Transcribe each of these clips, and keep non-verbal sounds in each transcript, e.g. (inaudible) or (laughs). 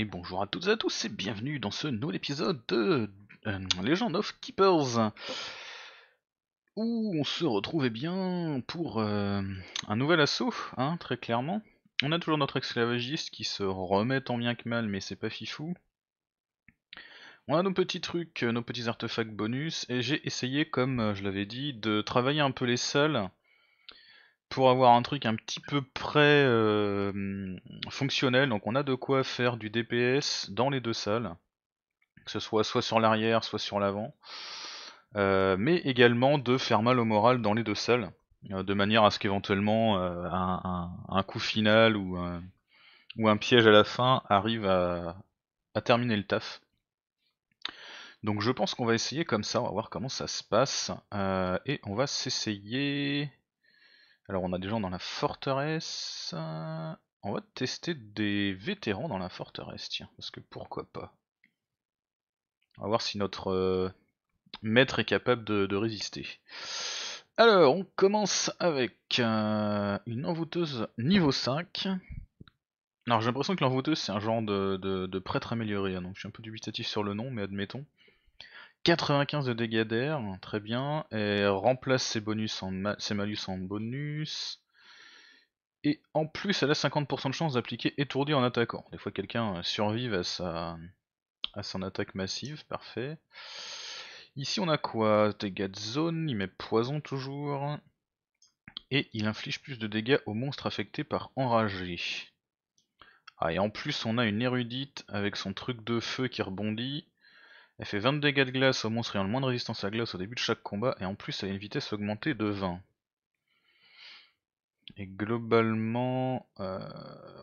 Et bonjour à toutes et à tous et bienvenue dans ce nouvel épisode de euh, Legend of Keepers où on se retrouve bien pour euh, un nouvel assaut, hein, très clairement. On a toujours notre esclavagiste qui se remet tant bien que mal mais c'est pas fifou. On a nos petits trucs, nos petits artefacts bonus et j'ai essayé comme euh, je l'avais dit de travailler un peu les salles pour avoir un truc un petit peu près euh, fonctionnel. Donc on a de quoi faire du DPS dans les deux salles, que ce soit soit sur l'arrière, soit sur l'avant, euh, mais également de faire mal au moral dans les deux salles, euh, de manière à ce qu'éventuellement un, coup final ou un, piège à la fin arrive à terminer le taf. Donc je pense qu'on va essayer comme ça, on va voir comment ça se passe. et on va s'essayer alors on a des gens dans la forteresse. On va tester des vétérans dans la forteresse, tiens, parce que pourquoi pas. On va voir si notre euh, maître est capable de, résister. Alors, on commence avec euh, une envoûteuse niveau 5. Alors j'ai l'impression que l'envoûteuse c'est un genre de, de prêtre amélioré, hein, donc je suis un peu dubitatif sur le nom, mais admettons. 95 de dégâts d'air, très bien, elle remplace ses, bonus en ses malus en bonus. Et en plus, elle a 50% de chance d'appliquer étourdi en attaquant. Des fois, quelqu'un euh, survive à, sa... à son attaque massive, parfait. Ici, on a quoi Dégâts de zone, il met poison toujours. Et il inflige plus de dégâts aux monstres affectés par enragé. Ah, et en plus, on a une érudite avec son truc de feu qui rebondit. Elle fait 20 dégâts de glace au monstre ayant le moins de résistance à glace au début de chaque combat, et en plus elle a une vitesse augmentée de 20. Et globalement, euh,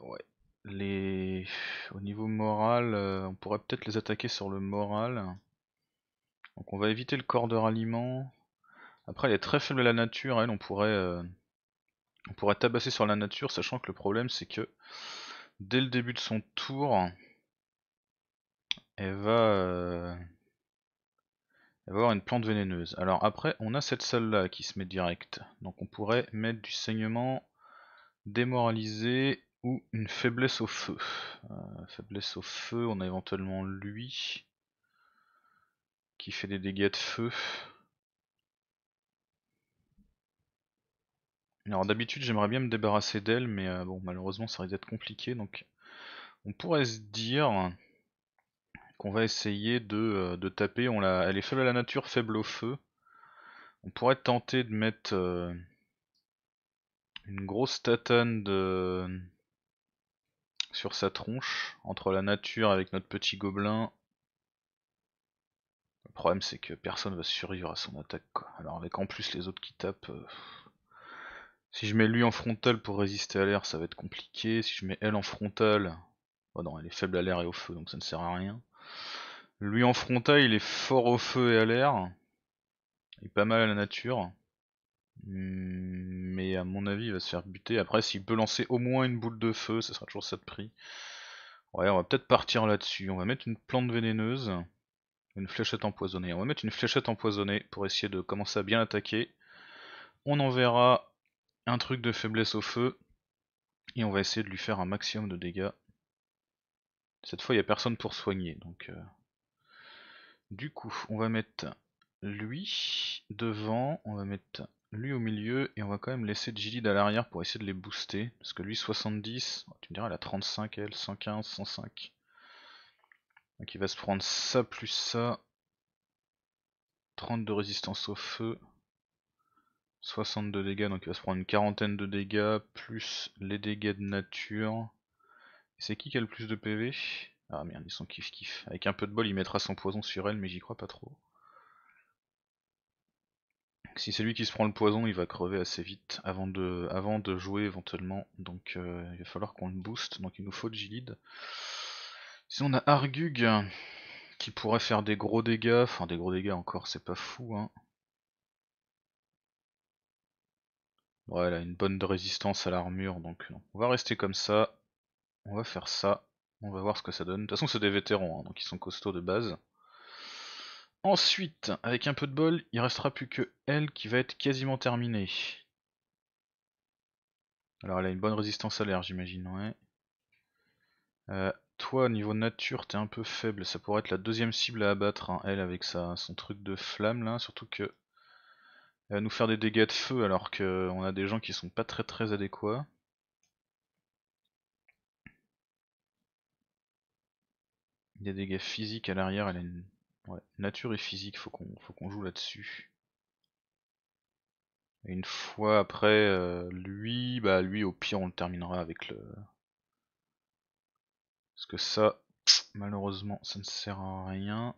ouais, les... au niveau moral, euh, on pourrait peut-être les attaquer sur le moral. Donc on va éviter le corps de ralliement. Après, elle est très faible à la nature, elle, on pourrait, euh, on pourrait tabasser sur la nature, sachant que le problème c'est que dès le début de son tour, elle va, avoir une plante vénéneuse. Alors après, on a cette salle là qui se met direct. Donc on pourrait mettre du saignement démoralisé ou une faiblesse au feu. Euh, faiblesse au feu, on a éventuellement lui qui fait des dégâts de feu. Alors d'habitude j'aimerais bien me débarrasser d'elle, mais euh, bon malheureusement ça risque d'être compliqué, donc on pourrait se dire qu'on va essayer de, euh, taper. On elle est faible à la nature, faible au feu. On pourrait tenter de mettre euh, une grosse tatane de, sur sa tronche, entre la nature avec notre petit gobelin. Le problème c'est que personne va survivre à son attaque Alors avec en plus les autres qui tapent. Euh, si je mets lui en frontal pour résister à l'air, ça va être compliqué. Si je mets elle en frontal, oh non, elle est faible à l'air et au feu, donc ça ne sert à rien. Lui en frontal il est fort au feu et à l'air. Il est pas mal à la nature. Hmm, mais à mon avis, il va se faire buter. Après, s'il peut lancer au moins une boule de feu, Ce sera toujours ça de prix. Ouais, on va peut-être partir là-dessus. On va mettre une plante vénéneuse. Une fléchette empoisonnée. On va mettre une fléchette empoisonnée pour essayer de commencer à bien attaquer. On enverra un truc de faiblesse au feu. Et on va essayer de lui faire un maximum de dégâts. Cette fois, il n'y a personne pour soigner. Donc, euh, Du coup, on va mettre lui devant, on va mettre lui au milieu et on va quand même laisser Jilid à l'arrière pour essayer de les booster. Parce que lui 70, tu me diras, elle a 35 elle, 115, 105. Donc il va se prendre ça plus ça. 32 de résistance au feu. 62 dégâts, donc il va se prendre une quarantaine de dégâts, plus les dégâts de nature. C'est qui qui a le plus de PV Ah merde, ils sont kiff kiff. Avec un peu de bol, il mettra son poison sur elle, mais j'y crois pas trop. Si c'est lui qui se prend le poison, il va crever assez vite avant de, avant de jouer éventuellement. Donc euh, il va falloir qu'on le booste. Donc il nous faut Gilid. Si on a Argug qui pourrait faire des gros dégâts. Enfin des gros dégâts encore, c'est pas fou. Hein. Ouais, elle a une bonne résistance à l'armure, donc on va rester comme ça. On va faire ça. On va voir ce que ça donne. De toute façon, c'est des vétérans, hein, donc ils sont costauds de base. Ensuite, avec un peu de bol, il restera plus que elle qui va être quasiment terminée. Alors elle a une bonne résistance à l'air, j'imagine, ouais. Euh, toi, niveau nature, t'es un peu faible. Ça pourrait être la deuxième cible à abattre, hein, elle, avec sa, son truc de flamme, là. Surtout que... Elle va nous faire des dégâts de feu, alors qu'on a des gens qui sont pas très très adéquats. Il Des dégâts physiques à l'arrière, elle a Ouais, nature et physique, faut qu'on joue là-dessus. une fois après, euh, lui, bah lui au pire on le terminera avec le. Parce que ça, malheureusement, ça ne sert à rien.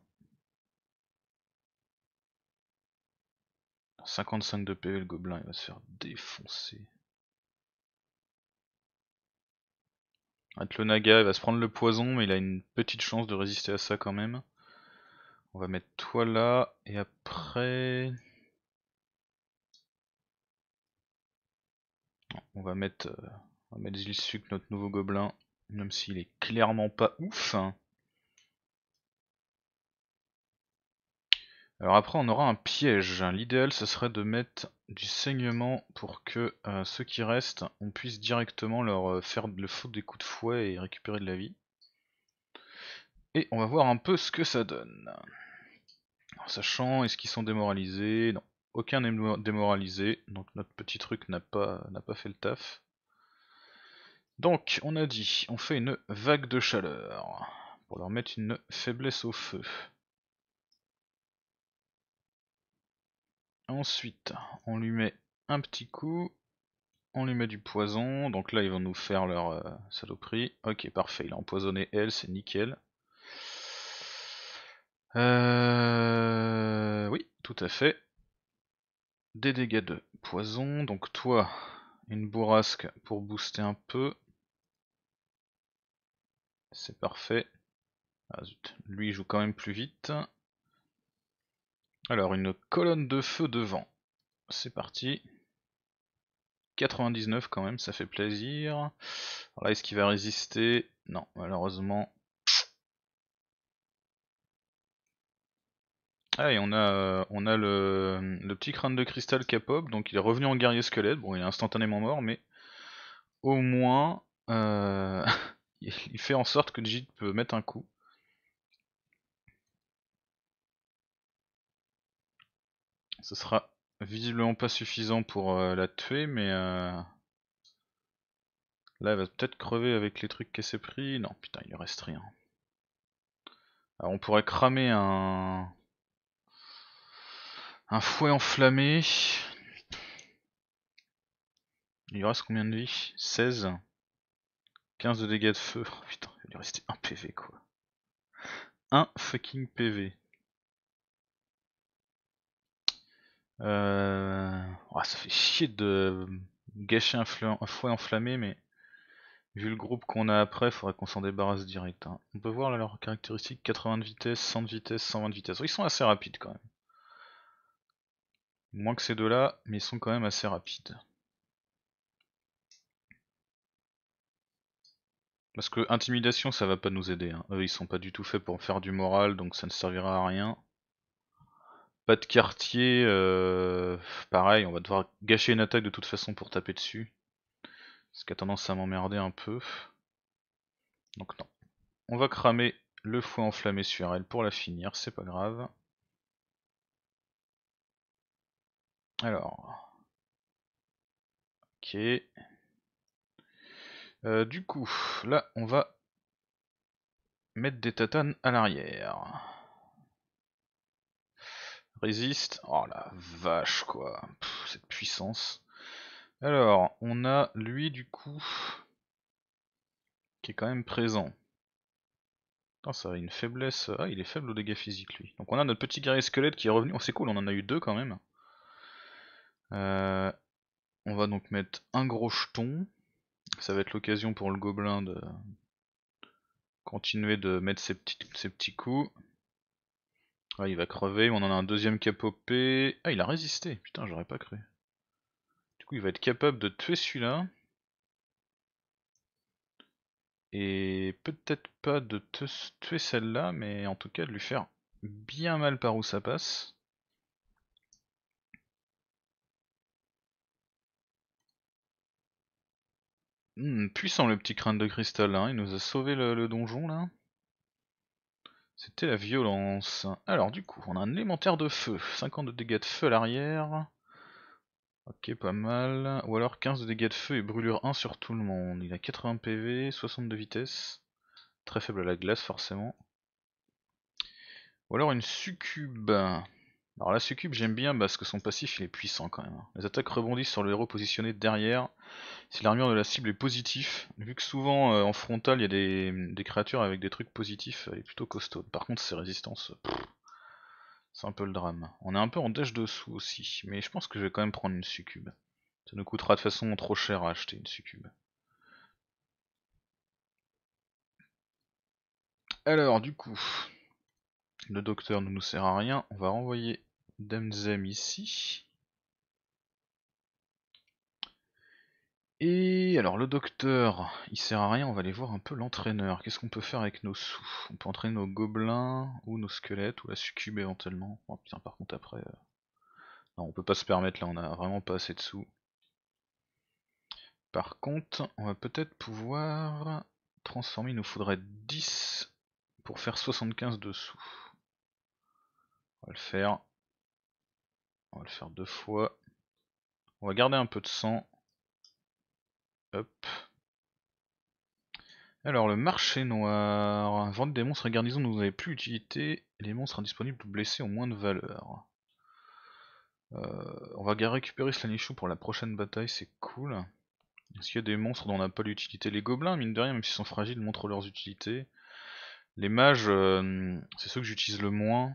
55 de PV le gobelin il va se faire défoncer. Ah, naga, il va se prendre le poison, mais il a une petite chance de résister à ça quand même. On va mettre toi là, et après... On va mettre, euh, on mettre notre nouveau gobelin, même s'il est clairement pas ouf. Hein. Alors après on aura un piège. L'idéal ce serait de mettre du saignement pour que euh, ceux qui restent, on puisse directement leur euh, faire le foutre des coups de fouet et récupérer de la vie. Et on va voir un peu ce que ça donne. En sachant, est-ce qu'ils sont démoralisés Non, aucun n'est démoralisé, donc notre petit truc n'a pas, pas fait le taf. Donc on a dit, on fait une vague de chaleur, pour leur mettre une faiblesse au feu. Ensuite, on lui met un petit coup. On lui met du poison. Donc là, ils vont nous faire leur euh, saloperie. Ok, parfait. Il a empoisonné elle, c'est nickel. Euh, oui, tout à fait. Des dégâts de poison. Donc toi, une bourrasque pour booster un peu. C'est parfait. Ah zut, lui joue quand même plus vite. Alors, une colonne de feu devant. C'est parti. 99 quand même, ça fait plaisir. Alors là, est-ce qu'il va résister Non, malheureusement. Ah, on a, on a le, petit crâne de cristal a pop donc il est revenu en guerrier squelette. Bon, il est instantanément mort, mais au moins, euh, (laughs) il fait en sorte que Jid peut mettre un coup. Ce sera visiblement pas suffisant pour euh, la tuer, mais... Euh, là, elle va peut-être crever avec les trucs qu'elle s'est pris. Non, putain, il lui reste rien. Alors, on pourrait cramer un... Un fouet enflammé. Il lui reste combien de vie 16 15 de dégâts de feu. Oh, putain, il lui restait un PV, quoi. Un fucking PV. Euh, ça fait chier de gâcher un, fouet enflammé, mais vu le groupe qu'on a après, faudrait qu'on s'en débarrasse direct. Hein. On peut voir leurs caractéristiques 80 de vitesse, 100 de vitesse, 120 de vitesse. Ils sont assez rapides quand même. Moins que ces deux-là, mais ils sont quand même assez rapides. Parce que intimidation, ça va pas nous aider. Hein. Eux, ils sont pas du tout faits pour faire du moral, donc ça ne servira à rien. Pas de quartier, euh, pareil, on va devoir gâcher une attaque de toute façon pour taper dessus. Ce qui a tendance à m'emmerder un peu. Donc non. On va cramer le fouet enflammé sur elle pour la finir, c'est pas grave. Alors. Ok. Euh, du coup, là, on va mettre des tatanes à l'arrière. Résiste. Oh la vache quoi. cette puissance. Alors, on a lui du coup. Qui est quand même présent. Attends, ça a une faiblesse. Ah, il est faible au dégâts physiques lui. Donc on a notre petit guerrier squelette qui est revenu. Oh, c'est cool, on en a eu deux quand même. Euh, on va donc mettre un gros jeton. Ça va être l'occasion pour le gobelin de continuer de mettre ses ses petits coups. Ah, il va crever, on en a un deuxième capopé. Ah, il a résisté, putain, j'aurais pas cru. Du coup, il va être capable de tuer celui-là. Et peut-être pas de tuer celle-là, mais en tout cas de lui faire bien mal par où ça passe. Hmm, puissant le petit crâne de cristal, là, hein. il nous a sauvé le, le donjon là. C'était la violence. Alors du coup, on a un élémentaire de feu. 50 de dégâts de feu à l'arrière. Ok, pas mal. Ou alors 15 de dégâts de feu et brûlure 1 sur tout le monde. Il a 80 PV, 62 de vitesse. Très faible à la glace forcément. Ou alors une succube. Alors la succube j'aime bien parce que son passif il est puissant quand même. Les attaques rebondissent sur le héros positionné derrière. Si l'armure de la cible est positif, vu que souvent euh, en frontal il y a des, créatures avec des trucs positifs, elle est plutôt costaud. Par contre ses résistances, c'est un peu le drame. On est un peu en dash dessous aussi, mais je pense que je vais quand même prendre une succube. Ça nous coûtera de façon trop cher à acheter une succube. Alors du coup, le docteur ne nous sert à rien, on va renvoyer ici Et alors le docteur, il sert à rien, on va aller voir un peu l'entraîneur. Qu'est-ce qu'on peut faire avec nos sous On peut entraîner nos gobelins ou nos squelettes ou la succube éventuellement. Oh putain par contre après. Euh, non on peut pas se permettre là, on a vraiment pas assez de sous. Par contre, on va peut-être pouvoir transformer, il nous faudrait 10 pour faire 75 de sous. On va le faire. On va le faire deux fois. On va garder un peu de sang. Hop. Alors le marché noir. Vendre des monstres et garnison dont vous n'avez plus utilité. Les monstres indisponibles ou blessés ont moins de valeur. Euh, on va récupérer Slanichou pour la prochaine bataille, c'est cool. Est-ce qu'il y a des monstres dont on n'a pas l'utilité Les gobelins, mine de rien, même s'ils sont fragiles, montrent leurs utilités. Les mages, euh, c'est ceux que j'utilise le moins.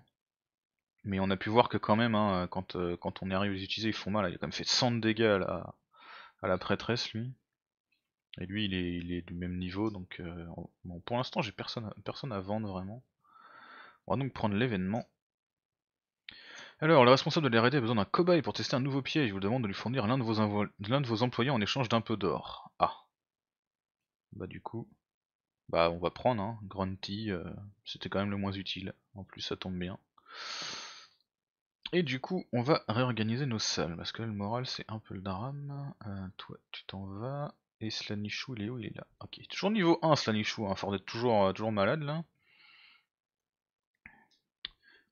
Mais on a pu voir que quand même, hein, euh, euh, quand, on arrive à les utiliser, ils font mal. Il a quand même fait 100 de dégâts à la, à prêtresse, lui. Et lui, il est, du même niveau, donc euh, pour l'instant, j'ai personne, personne à vendre vraiment. On va donc prendre l'événement. Alors, le responsable de l'R&D a besoin d'un cobaye pour tester un nouveau piège. Je vous demande de lui fournir l'un de, vos employés en échange d'un peu d'or. Ah. Bah du coup, bah on va prendre, hein. Grunty, c'était quand même le moins utile. En plus, ça tombe bien. Et du coup, on va réorganiser nos salles, parce que là, le moral, c'est un peu le drame. Euh, toi, tu t'en vas. Et Slanichou, il est où Il est là. Ok, toujours niveau 1, Slanichou, il va d'être toujours, euh, toujours malade, là.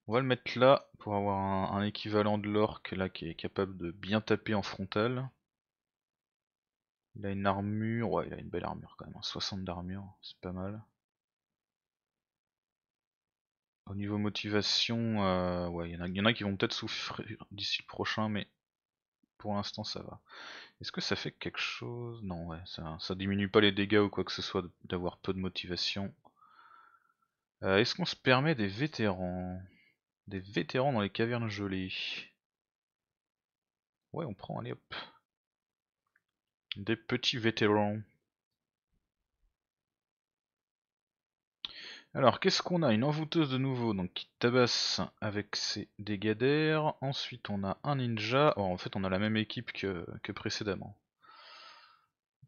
On va le mettre là, pour avoir un, équivalent de l'orque là, qui est capable de bien taper en frontal. Il a une armure, ouais, il a une belle armure quand même, 60 hein. d'armure, c'est pas mal. Au niveau motivation, euh, ouais, il y, en a qui vont peut-être souffrir d'ici le prochain, mais pour l'instant ça va. Est-ce que ça fait quelque chose Non, ouais, ça, diminue pas les dégâts ou quoi que ce soit d'avoir peu de motivation. Euh, est-ce qu'on se permet des vétérans Des vétérans dans les cavernes gelées. Ouais, on prend, allez hop. Des petits vétérans. Alors, qu'est-ce qu'on a Une envoûteuse de nouveau, donc qui tabasse avec ses dégâts d'air. Ensuite, on a un ninja. en fait, on a la même équipe que, précédemment.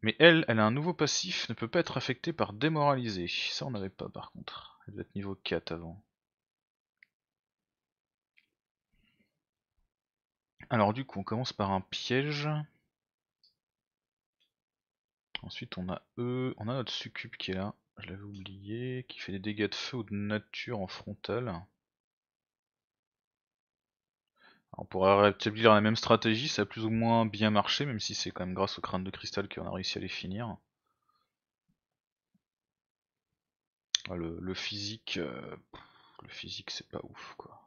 Mais elle, elle a un nouveau passif, ne peut pas être affectée par démoraliser. Ça, on n'avait pas par contre. Elle doit être niveau 4 avant. Alors, du coup, on commence par un piège. Ensuite, on a eux, on a notre succube qui est là. Je l'avais oublié, qui fait des dégâts de feu ou de nature en frontal. on pourrait rétablir la même stratégie, ça a plus ou moins bien marché, même si c'est quand même grâce au crâne de cristal qu'on a réussi à les finir. Ah, le, physique, euh, le physique c'est pas ouf quoi.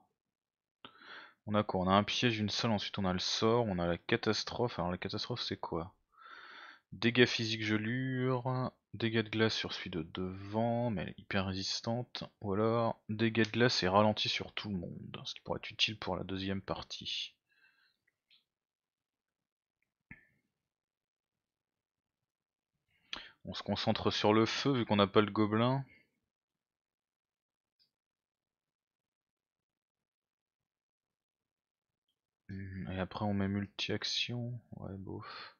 On a quoi On a un piège, une salle, ensuite on a le sort, on a la catastrophe. Alors la catastrophe c'est quoi Dégâts physiques gelure, Dégâts de glace sur celui de devant, mais elle est hyper résistante. Ou alors, dégâts de glace et ralenti sur tout le monde, ce qui pourrait être utile pour la deuxième partie. On se concentre sur le feu vu qu'on n'a pas le gobelin. Et après on met multi-action, ouais bof.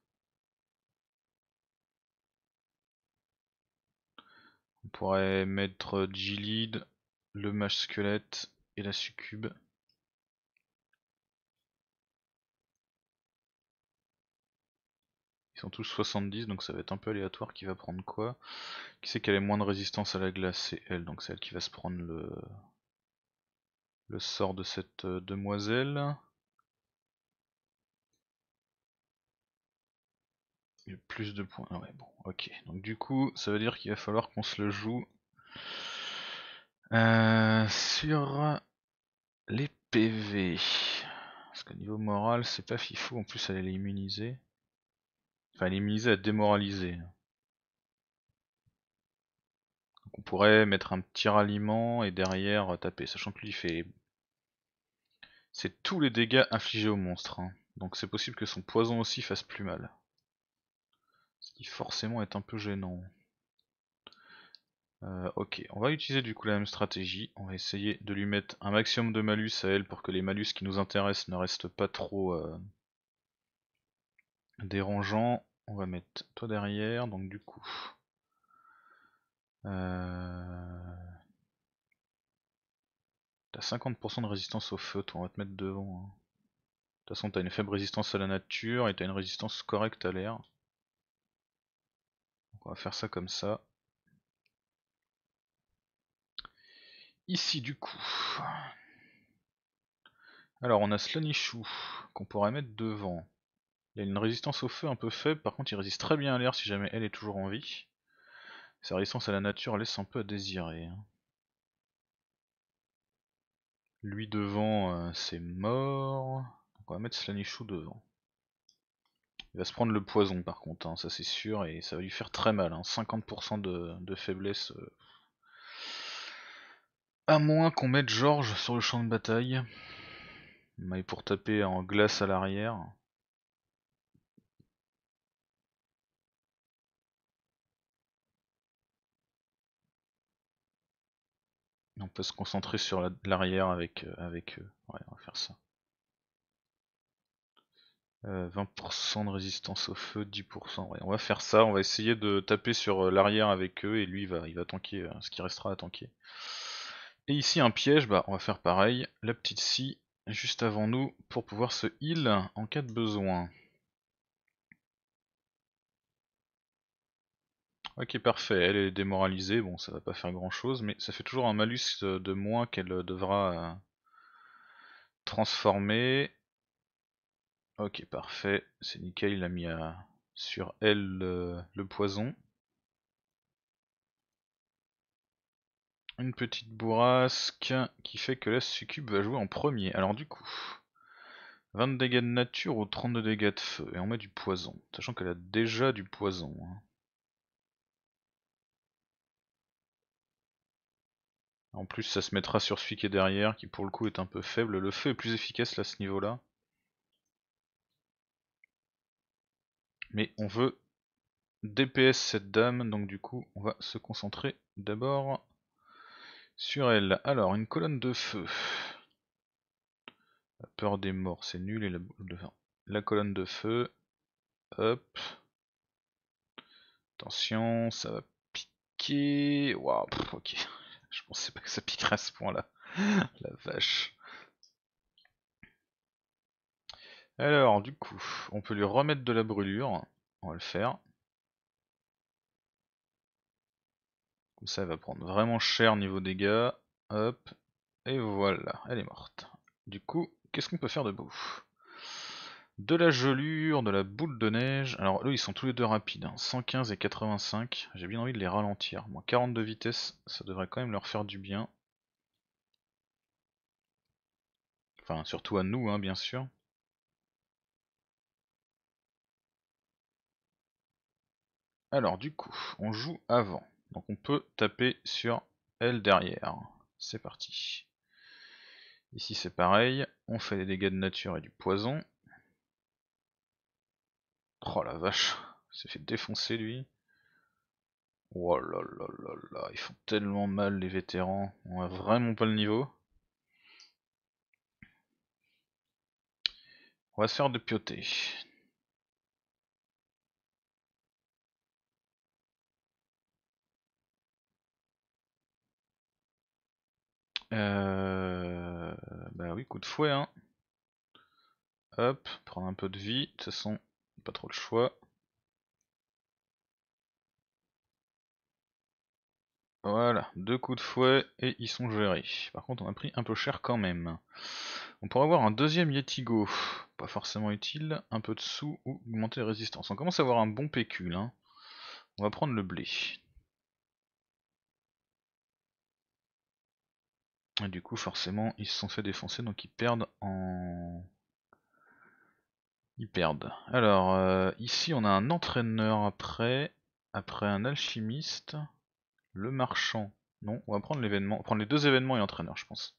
pourrait mettre euh, lead le mage squelette et la succube. Ils sont tous 70, donc ça va être un peu aléatoire qui va prendre quoi. Qui c'est qu'elle a moins de résistance à la glace C'est elle, donc c'est elle qui va se prendre le sort de cette euh, demoiselle. plus de points. Ah ouais, bon, ok. Donc du coup, ça veut dire qu'il va falloir qu'on se le joue euh, sur les PV. Parce qu'au niveau moral, c'est pas fifou. En plus, elle est immunisée. Enfin, elle est à démoraliser. Donc on pourrait mettre un petit ralliement et derrière euh, taper. Sachant que lui, il fait. C'est tous les dégâts infligés au monstre. Hein. Donc c'est possible que son poison aussi fasse plus mal qui forcément est un peu gênant. Euh, ok, on va utiliser du coup la même stratégie, on va essayer de lui mettre un maximum de malus à elle pour que les malus qui nous intéressent ne restent pas trop euh, dérangeants. On va mettre toi derrière, donc du coup... Euh, t'as 50% de résistance au feu, toi on va te mettre devant. Hein. De toute façon, t'as une faible résistance à la nature et t'as une résistance correcte à l'air on va faire ça comme ça. Ici du coup. Alors on a Slanichou qu'on pourrait mettre devant. Il a une résistance au feu un peu faible, par contre il résiste très bien à l'air si jamais elle est toujours en vie. Sa résistance à la nature laisse un peu à désirer. Hein. Lui devant, euh, c'est mort. on va mettre Slanichou devant. Il va se prendre le poison par contre, hein, ça c'est sûr, et ça va lui faire très mal. 50% hein. de, faiblesse. Euh. À moins qu'on mette Georges sur le champ de bataille. Mais pour taper en glace à l'arrière. On peut se concentrer sur l'arrière avec, euh, avec eux. Ouais, on va faire ça. 20% euh, de résistance au feu, 10%. on va faire ça, on va essayer de taper sur euh, l'arrière avec eux et lui va, il va tanker euh, ce qui restera à tanker. Et ici un piège, bah on va faire pareil, la petite scie juste avant nous pour pouvoir se heal en cas de besoin. Ok parfait, elle est démoralisée, bon ça va pas faire grand chose, mais ça fait toujours un malus de moins qu'elle devra transformer. Ok, parfait. C'est nickel, il a mis euh, sur elle le, poison. Une petite bourrasque qui fait que la succube va jouer en premier. Alors du coup, 20 dégâts de nature ou 32 dégâts de feu. Et on met du poison, sachant qu'elle a déjà du poison. Hein. En plus ça se mettra sur celui qui est derrière, qui pour le coup est un peu faible. Le feu est plus efficace là à ce niveau-là. Mais on veut DPS cette dame, donc du coup on va se concentrer d'abord sur elle. Alors, une colonne de feu. La peur des morts, c'est nul. Et la, la colonne de feu. Hop. Attention, ça va piquer. Waouh, ok. (laughs) Je pensais pas que ça piquerait à ce point-là. La vache. Alors, du coup, on peut lui remettre de la brûlure. On va le faire. Comme ça, elle va prendre vraiment cher niveau dégâts. Hop. Et voilà, elle est morte. Du coup, qu'est-ce qu'on peut faire de beau De la gelure, de la boule de neige. Alors, eux, ils sont tous les deux rapides. 115 hein. et 85. J'ai bien envie de les ralentir. Moi, 42 vitesse, ça devrait quand même leur faire du bien. Enfin, surtout à nous, hein, bien sûr. Alors du coup, on joue avant. Donc on peut taper sur elle derrière. C'est parti. Ici c'est pareil, on fait des dégâts de nature et du poison. Oh la vache, s'est fait défoncer lui. Oh là là là là, ils font tellement mal les vétérans, on a vraiment pas le niveau. On va se faire de pioter. Euh... Bah oui, coup de fouet. Hein. Hop, prendre un peu de vie. De toute façon, pas trop le choix. Voilà, deux coups de fouet et ils sont gérés. Par contre, on a pris un peu cher quand même. On pourrait avoir un deuxième Yetigo. Pas forcément utile. Un peu de sous ou augmenter la résistance. On commence à avoir un bon pécule, hein. On va prendre le blé. du coup, forcément, ils se sont fait défoncer, donc ils perdent en... Ils perdent. Alors, euh, ici, on a un entraîneur après, après un alchimiste, le marchand. Non, on va prendre l'événement, prendre les deux événements et entraîneur, je pense.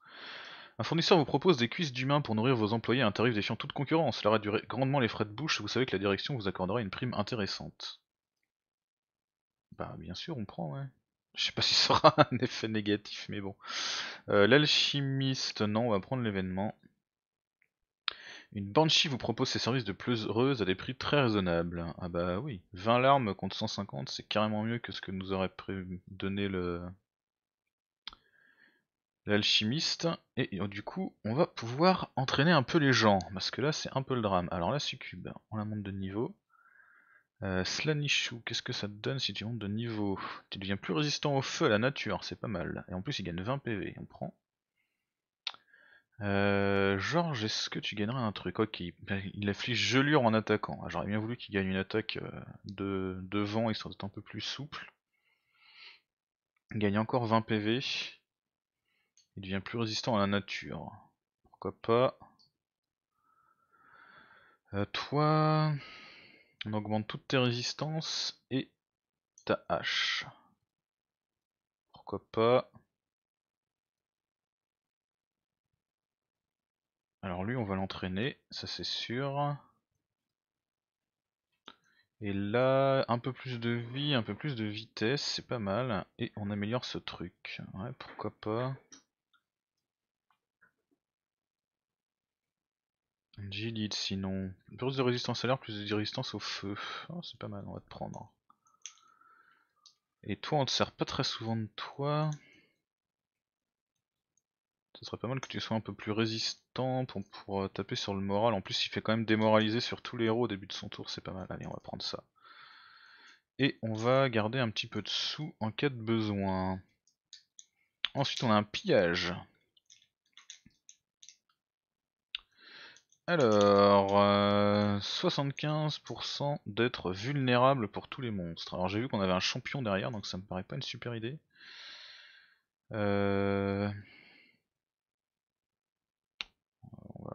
Un fournisseur vous propose des cuisses d'humains pour nourrir vos employés à un tarif défiant toute concurrence. Cela réduirait grandement les frais de bouche, vous savez que la direction vous accordera une prime intéressante. Bah bien sûr, on prend, ouais. Je sais pas si ça aura (laughs) un effet négatif, mais bon. Euh, l'alchimiste, non, on va prendre l'événement. Une Banshee vous propose ses services de pleureuse à des prix très raisonnables. Ah bah oui, 20 larmes contre 150, c'est carrément mieux que ce que nous aurait donné le l'alchimiste. Et, oh, du coup, on va pouvoir entraîner un peu les gens, parce que là c'est un peu le drame. Alors la succube, on la monte de niveau. Euh, Slanichou, qu'est-ce que ça te donne si tu montes de niveau Tu deviens plus résistant au feu, à la nature, c'est pas mal. Et en plus, il gagne 20 PV, on prend. Euh, Georges, est-ce que tu gagnerais un truc Ok, il afflige gelure en attaquant. Ah, j'aurais bien voulu qu'il gagne une attaque euh, de, de vent, et soit un peu plus souple. Il gagne encore 20 PV. Il devient plus résistant à la nature. Pourquoi pas Toi... On augmente toutes tes résistances et ta hache. Pourquoi pas. Alors lui on va l'entraîner, ça c'est sûr. Et là, un peu plus de vie, un peu plus de vitesse, c'est pas mal. Et on améliore ce truc. Ouais, pourquoi pas. Jilith sinon. Plus de résistance à l'air, plus de résistance au feu. Oh, c'est pas mal, on va te prendre. Et toi, on te sert pas très souvent de toi. Ce serait pas mal que tu sois un peu plus résistant pour, pour taper sur le moral. En plus, il fait quand même démoraliser sur tous les héros au début de son tour, c'est pas mal. Allez, on va prendre ça. Et on va garder un petit peu de sous en cas de besoin. Ensuite, on a un pillage. Alors, 75% d'être vulnérable pour tous les monstres. Alors j'ai vu qu'on avait un champion derrière, donc ça me paraît pas une super idée. Euh...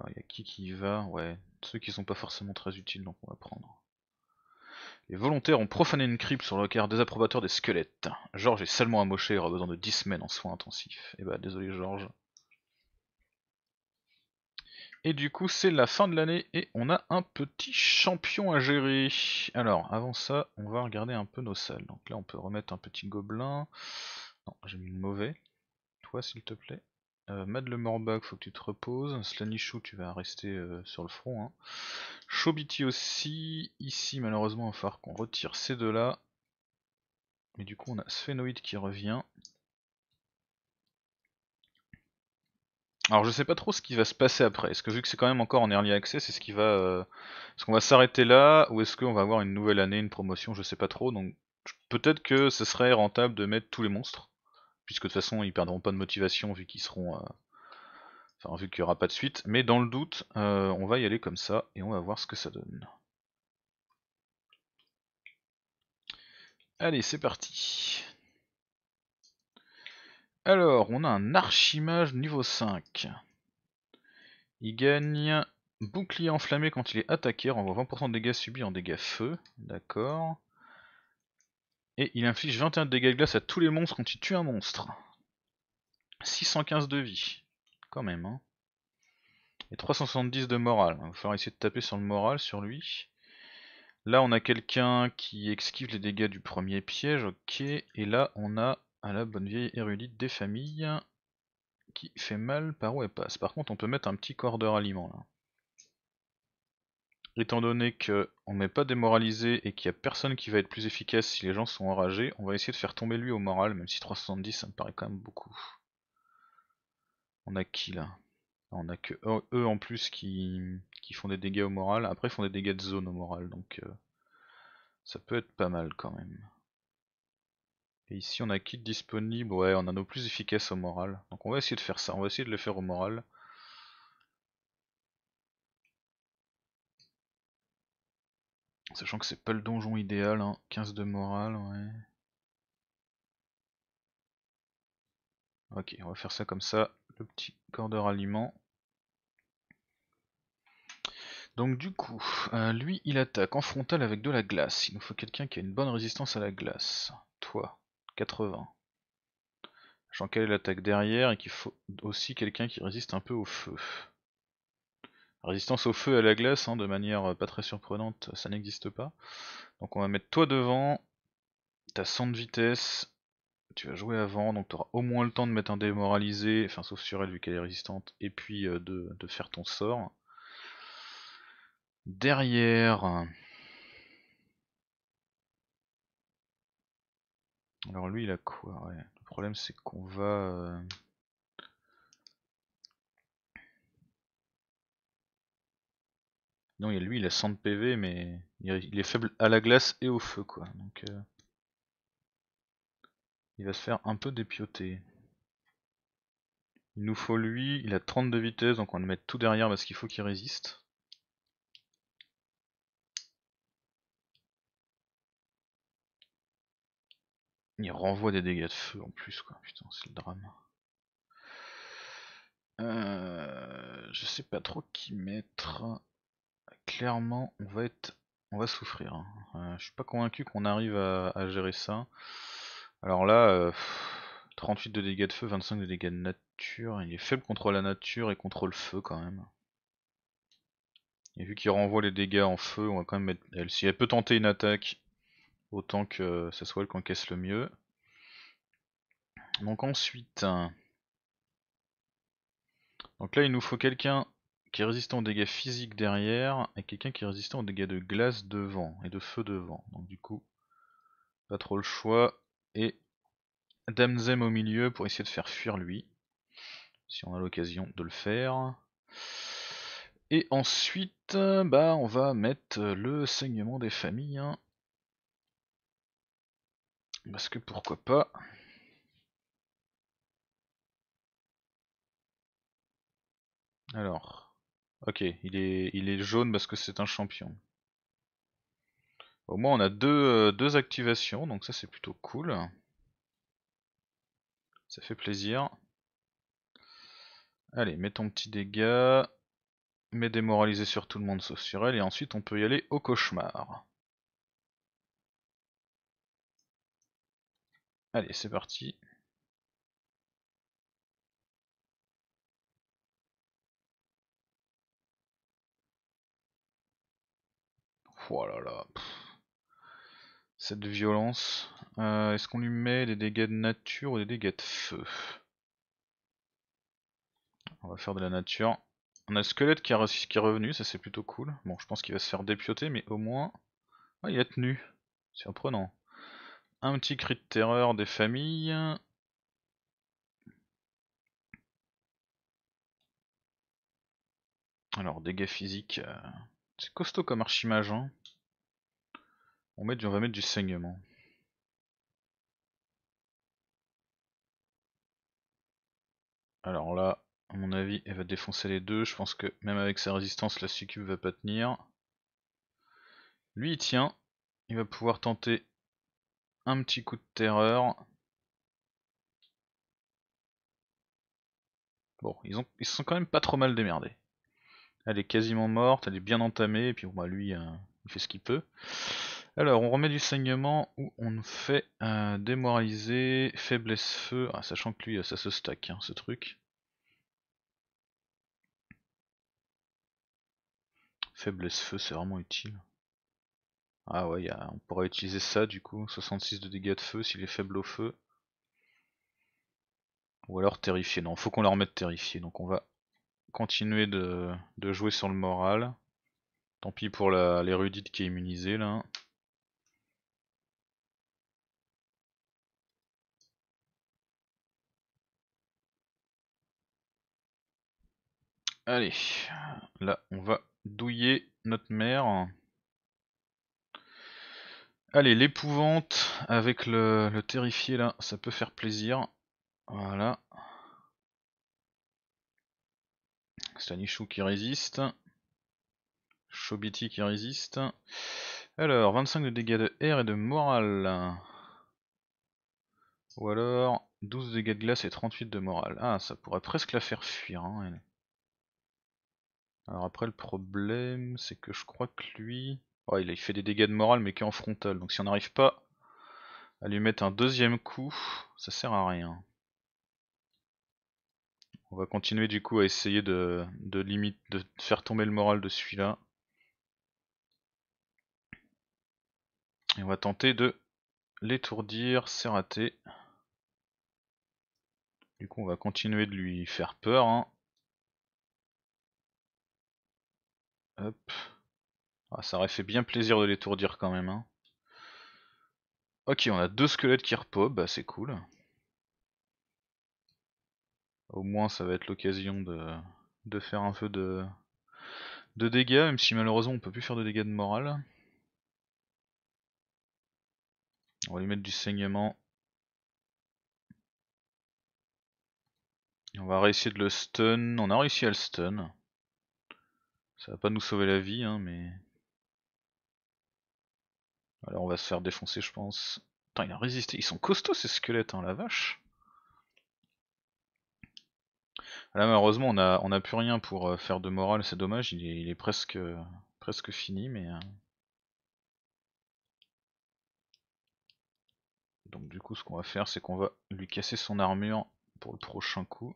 Il y a qui qui y va Ouais, ceux qui sont pas forcément très utiles, donc on va prendre. Les volontaires ont profané une crypte sur le quart désapprobateur des squelettes. Georges est seulement amoché et aura besoin de 10 semaines en soins intensifs. Et eh bah ben, désolé Georges. Et du coup, c'est la fin de l'année et on a un petit champion à gérer. Alors, avant ça, on va regarder un peu nos salles. Donc là, on peut remettre un petit gobelin. Non, j'ai mis le mauvais. Toi, s'il te plaît. Euh, Mad le faut que tu te reposes. Slanichou, tu vas rester euh, sur le front. Hein. Chobiti aussi. Ici, malheureusement, il va falloir qu'on retire ces deux-là. Mais du coup, on a Sphénoïde qui revient. Alors je sais pas trop ce qui va se passer après. Est-ce que vu que c'est quand même encore en early access, est-ce euh, qu'on va s'arrêter là ou est-ce qu'on va avoir une nouvelle année, une promotion, je sais pas trop. Donc peut-être que ce serait rentable de mettre tous les monstres, puisque de toute façon ils perdront pas de motivation vu qu'ils seront, euh, vu qu'il y aura pas de suite. Mais dans le doute, euh, on va y aller comme ça et on va voir ce que ça donne. Allez, c'est parti. Alors, on a un archimage niveau 5. Il gagne bouclier enflammé quand il est attaqué, renvoie 20% de dégâts subis en dégâts feu. D'accord. Et il inflige 21 dégâts de glace à tous les monstres quand il tue un monstre. 615 de vie. Quand même, hein. Et 370 de morale. Il va falloir essayer de taper sur le moral, sur lui. Là, on a quelqu'un qui esquive les dégâts du premier piège, ok. Et là, on a à la bonne vieille érudite des familles qui fait mal par où elle passe. Par contre, on peut mettre un petit corps de ralliement là. Étant donné qu'on n'est pas démoralisé et qu'il n'y a personne qui va être plus efficace si les gens sont enragés, on va essayer de faire tomber lui au moral, même si 370 ça me paraît quand même beaucoup. On a qui là On a que eux en plus qui, font des dégâts au moral, après ils font des dégâts de zone au moral, donc euh, ça peut être pas mal quand même. Et ici on a kit disponible, ouais on a nos plus efficaces au moral. Donc on va essayer de faire ça, on va essayer de le faire au moral. Sachant que c'est pas le donjon idéal, hein. 15 de morale, ouais. Ok, on va faire ça comme ça, le petit cordeur aliment Donc du coup, euh, lui il attaque en frontal avec de la glace, il nous faut quelqu'un qui a une bonne résistance à la glace. Toi, 80. J'en est l'attaque derrière et qu'il faut aussi quelqu'un qui résiste un peu au feu. Résistance au feu et à la glace, hein, de manière pas très surprenante, ça n'existe pas. Donc on va mettre toi devant, t'as 100 de vitesse, tu vas jouer avant, donc tu auras au moins le temps de mettre un démoralisé, enfin sauf sur elle vu qu'elle est résistante, et puis euh, de, faire ton sort. Derrière, Alors lui il a quoi Le problème c'est qu'on va... Euh, non, il lui, il a 100 de PV, mais il est faible à la glace et au feu, quoi. Donc, euh, il va se faire un peu dépioter. Il nous faut lui, il a 32 vitesse, donc on va le mettre tout derrière parce qu'il faut qu'il résiste. Il renvoie des dégâts de feu en plus, quoi. Putain, c'est le drame. Euh, je sais pas trop qui mettre. Clairement, on va être, on va souffrir. Hein. Euh, je suis pas convaincu qu'on arrive à, gérer ça. Alors là, 38 euh, de dégâts de feu, 25 de dégâts de nature. Il est faible contre la nature et contre le feu quand même. Et vu qu'il renvoie les dégâts en feu, on va quand même mettre elle. Si elle peut tenter une attaque, autant que ce soit le qui encaisse le mieux. Donc ensuite, hein. donc là il nous faut quelqu'un qui est résistant aux dégâts physiques derrière et quelqu'un qui est résistant aux dégâts de glace devant et de feu devant. Donc du coup, pas trop le choix. Et Damzem au milieu pour essayer de faire fuir lui, si on a l'occasion de le faire. Et ensuite, bah, on va mettre le saignement des familles. Hein. Parce que pourquoi pas. Alors, ok, il est, jaune parce que c'est un champion. Au moins on a deux, euh, deux activations, donc ça c'est plutôt cool. Ça fait plaisir. Allez, mets ton petit dégât, mets démoraliser sur tout le monde sauf sur elle, et ensuite on peut y aller au cauchemar. Allez, c'est parti. Voilà là Cette violence. Euh, est-ce qu'on lui met des dégâts de nature ou des dégâts de feu On va faire de la nature. On a le squelette qui, est revenu, ça c'est plutôt cool. Bon, je pense qu'il va se faire dépioter, mais au moins... Ah, il a tenu. C'est surprenant. Un petit cri de terreur des familles. Alors, dégâts physiques. Euh, c'est costaud comme archimage. Hein. On, met on va mettre du saignement. Alors là, à mon avis, elle va défoncer les deux. Je pense que même avec sa résistance, la succube va pas tenir. Lui, il tient. Il va pouvoir tenter un petit coup de terreur. Bon, ils, se sont quand même pas trop mal démerdés. Elle est quasiment morte, elle est bien entamée, et puis bon, bah, lui, euh, il fait ce qu'il peut. Alors, on remet du saignement ou on fait euh, démoraliser, faiblesse feu, ah, sachant que lui, euh, ça se stack, hein, ce truc. Faiblesse feu, c'est vraiment utile. Ah ouais, on pourrait utiliser ça du coup, 66 de dégâts de feu s'il est faible au feu. Ou alors terrifié, non, faut qu'on leur mette terrifié, donc on va continuer de, de jouer sur le moral. Tant pis pour l'érudite qui est immunisée là. Allez, là on va douiller notre mère. Allez, l'épouvante avec le, terrifié là, ça peut faire plaisir. Voilà. Stanichou qui résiste. Chobiti qui résiste. Alors, 25 de dégâts de air et de morale. Ou alors, 12 de dégâts de glace et 38 de morale. Ah, ça pourrait presque la faire fuir. Hein, Alors après, le problème, c'est que je crois que lui... Oh, il, fait des dégâts de morale mais en frontal. Donc si on n'arrive pas à lui mettre un deuxième coup, ça sert à rien. On va continuer du coup à essayer de, de faire tomber le moral de celui-là. Et on va tenter de l'étourdir, c'est raté. Du coup on va continuer de lui faire peur. Hein. Hop. Ah, ça aurait fait bien plaisir de l'étourdir quand même. Hein. Ok, on a deux squelettes qui repopent, bah, c'est cool. Au moins ça va être l'occasion de, faire un peu de, dégâts, même si malheureusement on peut plus faire de dégâts de morale. On va lui mettre du saignement. On va réussir de le stun. On a réussi à le stun. Ça va pas nous sauver la vie, hein, mais alors on va se faire défoncer je pense. Putain il a résisté, ils sont costauds ces squelettes hein la vache. Là malheureusement on a, plus rien pour euh, faire de morale, c'est dommage, il est, il est, presque, presque fini mais... Euh. Donc du coup ce qu'on va faire c'est qu'on va lui casser son armure pour le prochain coup.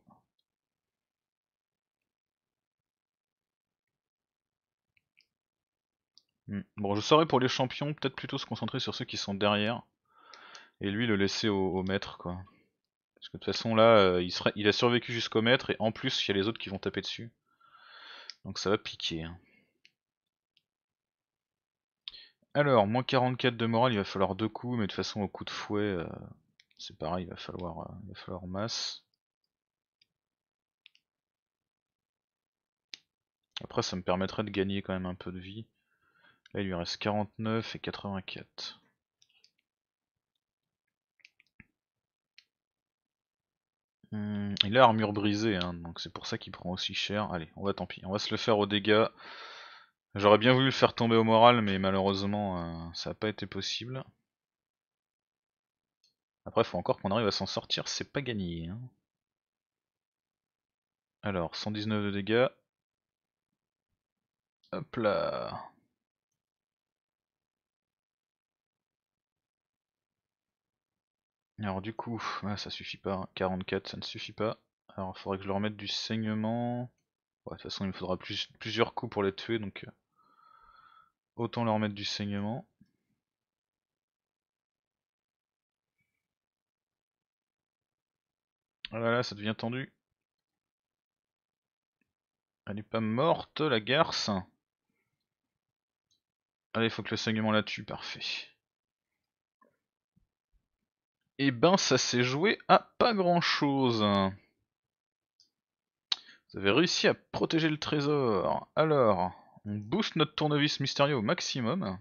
Mm. Bon, je saurais pour les champions, peut-être plutôt se concentrer sur ceux qui sont derrière. Et lui le laisser au, maître, quoi. Parce que de toute façon, là, euh, il, a survécu jusqu'au maître, et en plus, il y a les autres qui vont taper dessus. Donc ça va piquer. Hein. Alors, moins 44 de morale, il va falloir deux coups, mais de toute façon, au coup de fouet, euh, c'est pareil, il va falloir, euh, il va falloir masse. Après, ça me permettrait de gagner quand même un peu de vie il lui reste 49 et 84. Hum, il a armure brisée, hein, donc c'est pour ça qu'il prend aussi cher. Allez, on va tant pis, on va se le faire aux dégâts. J'aurais bien voulu le faire tomber au moral, mais malheureusement, euh, ça n'a pas été possible. Après, il faut encore qu'on arrive à s'en sortir, c'est pas gagné. Hein. Alors, 119 de dégâts. Hop là. Alors du coup, ça suffit pas, 44 hein. ça ne suffit pas. Alors il faudrait que je leur mette du saignement. de toute façon il me faudra plusieurs coups pour les tuer donc euh, autant leur mettre du saignement. voilà ah là là, ça devient tendu. Elle n'est pas morte la garce. Allez, faut que le saignement la tue, parfait. Eh ben ça s'est joué à pas grand chose. Vous avez réussi à protéger le trésor. Alors, on booste notre tournevis mystérieux au maximum.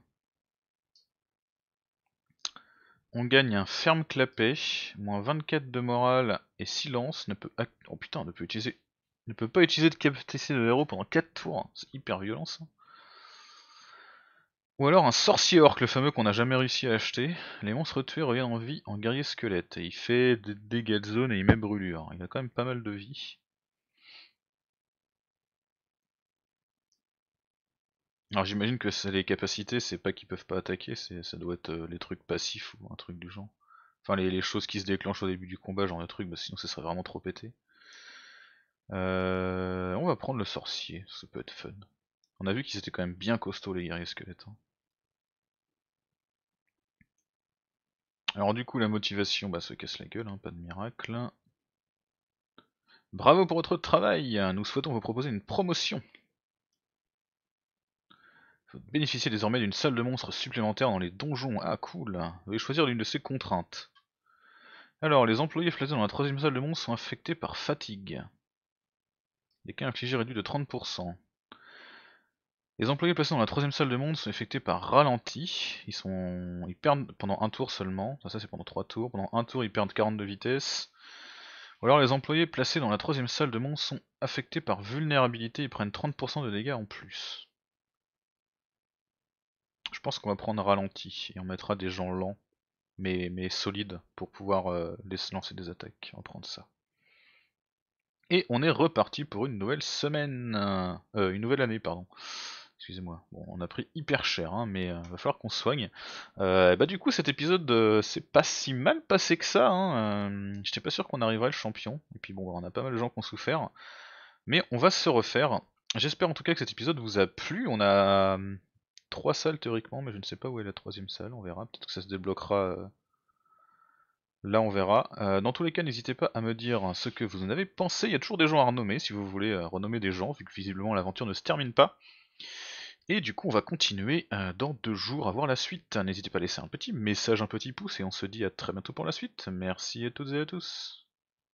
On gagne un ferme clapet, moins 24 de morale et silence. Ne peut oh putain, ne peut utiliser, ne peut pas utiliser de capacité de héros pendant 4 tours. Hein. C'est hyper violent ça. Ou alors un sorcier orc, le fameux qu'on n'a jamais réussi à acheter. Les monstres tués reviennent en vie en guerrier squelette. Et il fait des dégâts de zone et il met brûlure. Il a quand même pas mal de vie. Alors j'imagine que les capacités, c'est pas qu'ils peuvent pas attaquer, ça doit être euh, les trucs passifs ou un truc du genre. Enfin les, choses qui se déclenchent au début du combat, genre un truc, bah, sinon ça serait vraiment trop pété. Euh, on va prendre le sorcier, ça peut être fun. On a vu qu'ils étaient quand même bien costauds les guerriers squelettes. Hein. Alors du coup la motivation bah, se casse la gueule, hein, pas de miracle. Bravo pour votre travail, nous souhaitons vous proposer une promotion. Vous bénéficiez désormais d'une salle de monstres supplémentaire dans les donjons, ah cool. Vous pouvez choisir l'une de ces contraintes. Alors les employés flattés dans la troisième salle de monstres sont affectés par fatigue. Les cas infligés réduits de 30%. Les employés placés dans la troisième salle de monde sont affectés par ralenti. Ils, sont... ils perdent pendant un tour seulement. Ça, c'est pendant trois tours. Pendant un tour, ils perdent 42 vitesses. Ou alors les employés placés dans la troisième salle de monde sont affectés par vulnérabilité. Ils prennent 30% de dégâts en plus. Je pense qu'on va prendre ralenti et on mettra des gens lents mais, solides pour pouvoir euh, les lancer des attaques. On va prendre ça. Et on est reparti pour une nouvelle semaine. Euh, une nouvelle année, pardon. Excusez-moi. Bon, on a pris hyper cher, hein, mais il euh, va falloir qu'on soigne. Euh, bah du coup, cet épisode, euh, c'est pas si mal passé que ça. Hein, j'étais pas sûr qu'on arriverait le champion. Et puis bon, bah, on a pas mal de gens qui ont souffert. Mais on va se refaire. J'espère en tout cas que cet épisode vous a plu. On a trois salles théoriquement, mais je ne sais pas où est la troisième salle. On verra. Peut-être que ça se débloquera. Là on verra. dans tous les cas, n'hésitez pas à me dire ce que vous en avez pensé. Il y a toujours des gens à renommer si vous voulez renommer des gens, vu que visiblement l'aventure ne se termine pas. Et du coup, on va continuer euh, dans deux jours à voir la suite. N'hésitez pas à laisser un petit message, un petit pouce, et on se dit à très bientôt pour la suite. Merci à toutes et à tous.